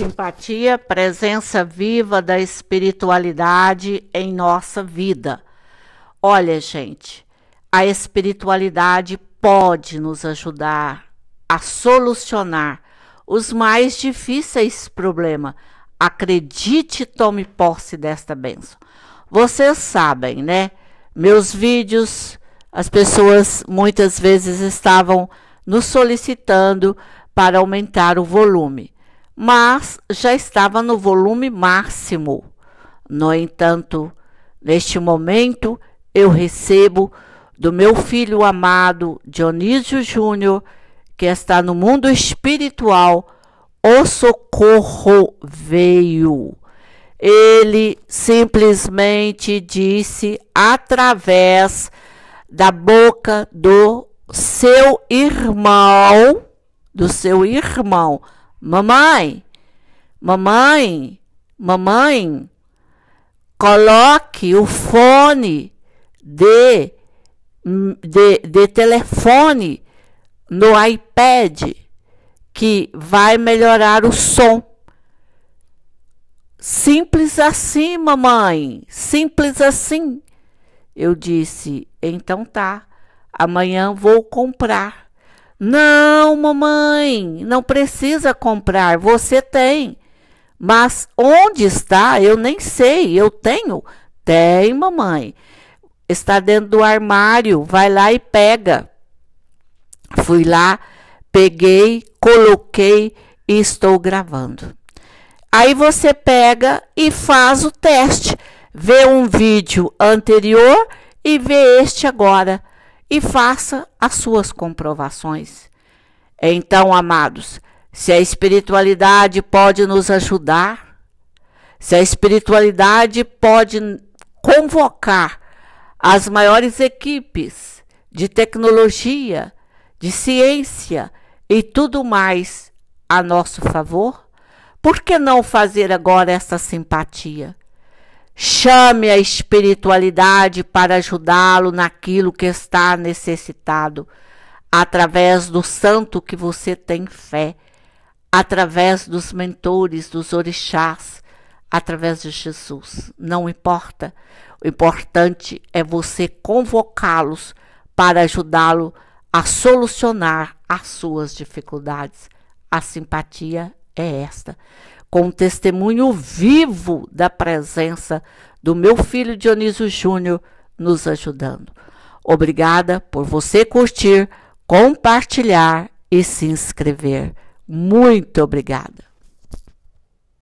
simpatia, presença viva da espiritualidade em nossa vida. Olha, gente, a espiritualidade pode nos ajudar a solucionar os mais difíceis problemas. Acredite e tome posse desta benção. Vocês sabem, né? Meus vídeos, as pessoas muitas vezes estavam nos solicitando para aumentar o volume mas já estava no volume máximo. No entanto, neste momento eu recebo do meu filho amado Dionísio Júnior, que está no mundo espiritual, o socorro veio. Ele simplesmente disse através da boca do seu irmão, do seu irmão, Mamãe, mamãe, mamãe, coloque o fone de, de, de telefone no iPad que vai melhorar o som. Simples assim, mamãe, simples assim. Eu disse: então tá, amanhã vou comprar. Não, mamãe, não precisa comprar, você tem. Mas onde está? Eu nem sei. Eu tenho? Tem, mamãe. Está dentro do armário. Vai lá e pega. Fui lá, peguei, coloquei e estou gravando. Aí você pega e faz o teste. Vê um vídeo anterior e vê este agora e faça as suas comprovações. Então, amados, se a espiritualidade pode nos ajudar, se a espiritualidade pode convocar as maiores equipes de tecnologia, de ciência e tudo mais a nosso favor, por que não fazer agora essa simpatia? Chame a espiritualidade para ajudá-lo naquilo que está necessitado, através do santo que você tem fé, através dos mentores, dos orixás, através de Jesus. Não importa. O importante é você convocá-los para ajudá-lo a solucionar as suas dificuldades. A simpatia é esta com um testemunho vivo da presença do meu filho Dionísio Júnior nos ajudando. Obrigada por você curtir, compartilhar e se inscrever. Muito obrigada.